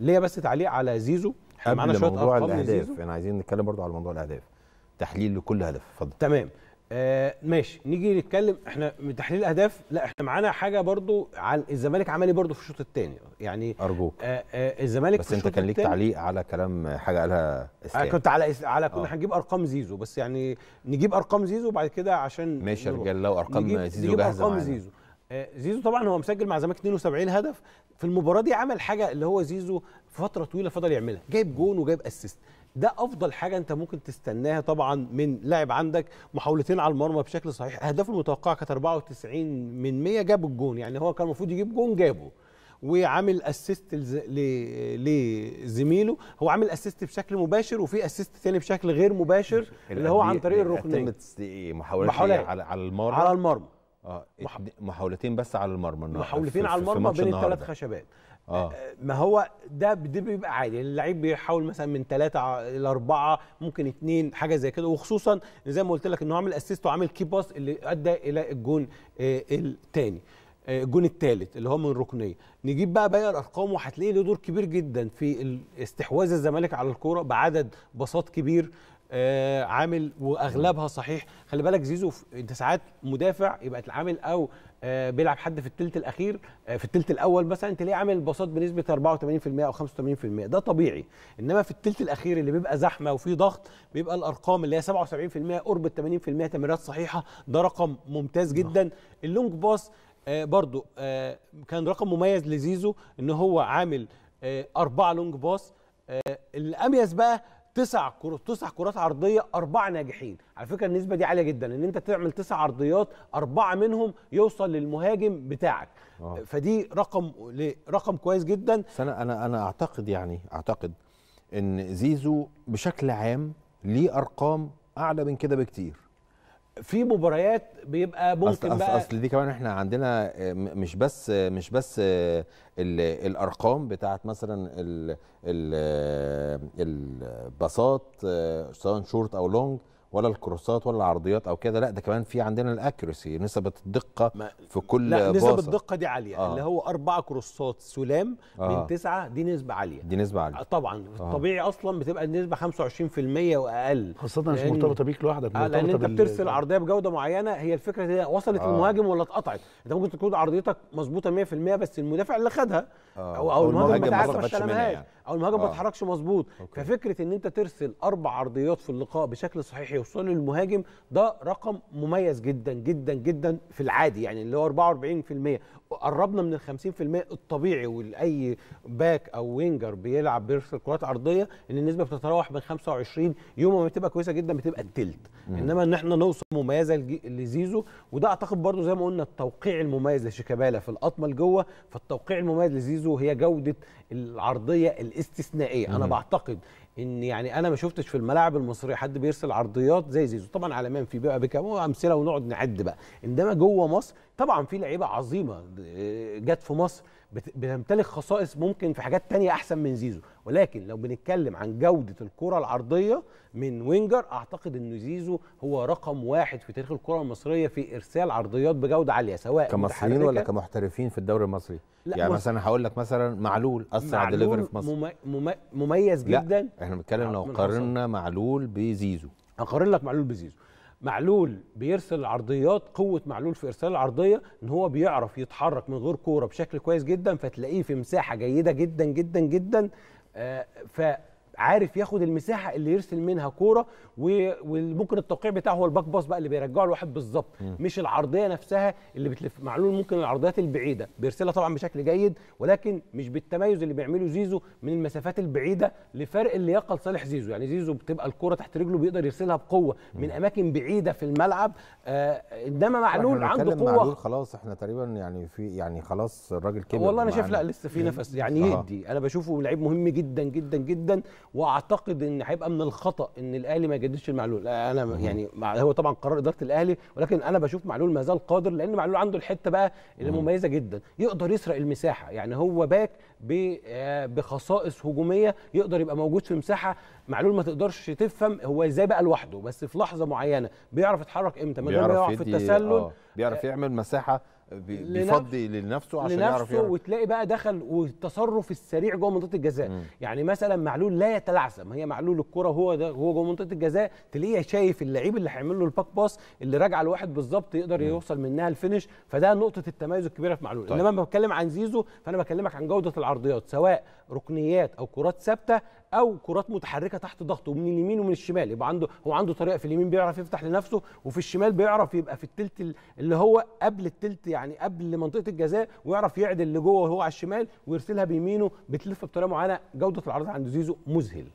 ليا بس تعليق على زيزو معانا شويه موضوع الاهداف احنا يعني عايزين نتكلم برضو على موضوع الاهداف تحليل لكل هدف اتفضل تمام آه ماشي نيجي نتكلم احنا من تحليل الاهداف لا احنا معانا حاجه برضو على الزمالك ايه برضو في الشوط الثاني يعني ارجوك آه آه الزمالك بس انت كان ليك تعليق على كلام حاجه قالها اسلام آه كنت على إس... على كنا آه. هنجيب ارقام زيزو بس يعني نجيب ارقام زيزو بعد كده عشان ماشي يا رجاله لو ارقام نجيب زيزو نجيب جاهزه ارقام زيزو آه زيزو طبعا هو مسجل مع الزمالك 72 هدف في المباراه دي عمل حاجه اللي هو زيزو فتره طويله فضل يعملها جايب جون وجايب اسيست ده افضل حاجه انت ممكن تستناها طبعا من لاعب عندك محاولتين على المرمى بشكل صحيح اهدافه المتوقعه كانت 94 من 100 جاب الجون يعني هو كان المفروض يجيب جون جابه وعامل اسيست لزميله هو عامل اسيست بشكل مباشر وفي اسيست ثاني بشكل غير مباشر اللي هو عن طريق الركنيه محاولات إيه؟ على المرمى على المرمى اه محاولتين بس على المرمى محاولتين على المرمى بين الثلاث خشبات آه. آه. ما هو ده ده بيبقى عادي يعني اللعيب بيحاول مثلا من ثلاثة إلى أربعة ممكن اثنين حاجة زي كده وخصوصا زي ما قلت لك إنه عامل أسيست وعامل كي باس اللي أدى إلى الجون آه، الثاني آه، الجون الثالث اللي هو من ركنيه نجيب بقى باقي الارقام وهتلاقي له دور كبير جدا في استحواذ الزمالك على الكوره بعدد باصات كبير آه، عامل واغلبها صحيح خلي بالك زيزو انت ساعات مدافع يبقى العامل او آه، بيلعب حد في الثلث الاخير آه، في الثلث الاول مثلا انت ليه عامل باصات بنسبه 84% او 85% ده طبيعي انما في الثلث الاخير اللي بيبقى زحمه وفي ضغط بيبقى الارقام اللي هي 77% قرب ال 80% تمريرات صحيحه ده رقم ممتاز نعم. جدا اللونج باص برضو كان رقم مميز لزيزو ان هو عامل أربعة لونج باص الاميز بقى تسع كرات تسع كرات عرضيه اربعه ناجحين على فكره النسبه دي عاليه جدا ان انت تعمل تسع عرضيات اربعه منهم يوصل للمهاجم بتاعك أوه. فدي رقم رقم كويس جدا انا انا انا اعتقد يعني اعتقد ان زيزو بشكل عام ليه ارقام اعلى من كده بكتير في مباريات بيبقى ممكن أصل بقى اصل دي كمان احنا عندنا آه، مش بس آه، مش بس آه، الارقام بتاعت مثلا الباصات سواء شورت او لونج ولا الكروسات ولا العرضيات او كده لا ده كمان في عندنا الاكيرسي نسبه الدقه في كل لا نسبه الدقه دي عاليه آه. اللي هو اربع كروسات سلام آه. من تسعه دي نسبه عاليه دي نسبه عاليه آه، طبعا آه. الطبيعي اصلا بتبقى النسبه 25% واقل خاصه مش مرتبطه بيك لوحدك آه لان انت بترسل آه. عرضيه بجوده معينه هي الفكره هي وصلت آه. المهاجم ولا اتقطعت انت ممكن تكون عرضيتك مظبوطه 100% بس المدافع اللي خدها آه. او او المهاجم ما استلمهاش يعني. او المهاجم ما آه. اتحركش مظبوط ففكره ان انت ترسل اربع عرضيات في اللقاء بشكل صحيح يوصل للمهاجم ده رقم مميز جدا جدا جدا في العادي يعني اللي هو 44% قربنا من ال 50% الطبيعي والاي باك او وينجر بيلعب بيرسل كرات عرضيه ان النسبه بتتراوح من 25 يوم ما بتبقى كويسه جدا بتبقى التلت انما ان احنا نوصل مميزه لزيزو وده اعتقد برضو زي ما قلنا التوقيع المميز لشيكابالا في القطمه لجوه فالتوقيع المميز لزيزو هي جوده العرضيه الاستثنائيه انا بعتقد ان يعني انا ما شفتش في الملاعب المصريه حد بيرسل عرضيات زي زيزو طبعا على في بقى بكام وامثله ونقعد نعد بقى انما جوه مصر طبعا في لعيبه عظيمه آه، جت في مصر بتمتلك خصائص ممكن في حاجات تانية احسن من زيزو ولكن لو بنتكلم عن جوده الكره العرضيه من وينجر اعتقد ان زيزو هو رقم واحد في تاريخ الكره المصريه في ارسال عرضيات بجوده عاليه سواء كمصريين ولا كمحترفين في الدوري المصري يعني مصر. مثلا هقول لك مثلا معلول اسرع دليفري في مصر ممي... مميز جدا لا احنا بنتكلم لو قارنا معلول بزيزو هقارن لك معلول بزيزو معلول بيرسل العرضيات قوه معلول في ارسال العرضيه ان هو بيعرف يتحرك من غير كوره بشكل كويس جدا فتلاقيه في مساحه جيده جدا جدا جدا آه عارف ياخد المساحه اللي يرسل منها كوره وممكن التوقيع بتاعه هو الباك باص بقى اللي بيرجعه الواحد بالظبط مش العرضيه نفسها اللي بتلف معلول ممكن العرضيات البعيده بيرسلها طبعا بشكل جيد ولكن مش بالتميز اللي بيعمله زيزو من المسافات البعيده لفرق اللياقه لصالح زيزو يعني زيزو بتبقى الكوره تحت رجله بيقدر يرسلها بقوه من اماكن بعيده في الملعب آه انما معلول عنده قوه معلول خلاص احنا تقريبا يعني في يعني خلاص الراجل كبر والله انا شايف لا لسه في نفس يعني يدي انا بشوفه لعيب مهم جدا جدا جدا واعتقد ان هيبقى من الخطا ان الاهلي ما يجددش المعلول انا يعني هو طبعا قرار اداره الاهلي ولكن انا بشوف معلول ما زال قادر لان معلول عنده الحته بقى المميزه جدا يقدر يسرق المساحه يعني هو باك آه، بخصائص هجوميه يقدر يبقى موجود في مساحه معلول ما تقدرش تفهم هو ازاي بقى لوحده بس في لحظه معينه بيعرف يتحرك امتى ما بيعرف, بيعرف في التسلل آه. بيعرف آه، يعمل مساحه بيفضي لنفسه عشان لنفسه يعرف يعرف وتلاقي بقى دخل والتصرف السريع جوه منطقه الجزاء م. يعني مثلا معلول لا يتلعثم هي معلول الكره هو ده هو جوه منطقه الجزاء تلاقيه شايف اللعيب اللي هيعمل له الباك باس اللي راجعه لواحد بالظبط يقدر م. يوصل منها الفينش فده نقطه التميز الكبيره في معلول طيب. انما بتكلم عن زيزو فانا بكلمك عن جوده العرضيات سواء ركنيات او كرات ثابته او كرات متحركه تحت ضغطه من اليمين ومن الشمال يبقى عنده هو عنده طريقه في اليمين بيعرف يفتح لنفسه وفي الشمال بيعرف يبقى في التلت اللي هو قبل التلت يعني قبل منطقه الجزاء ويعرف يعدل لجوه وهو على الشمال ويرسلها بيمينه بتلف بطريقه معينه جوده العرض عند زيزو مذهل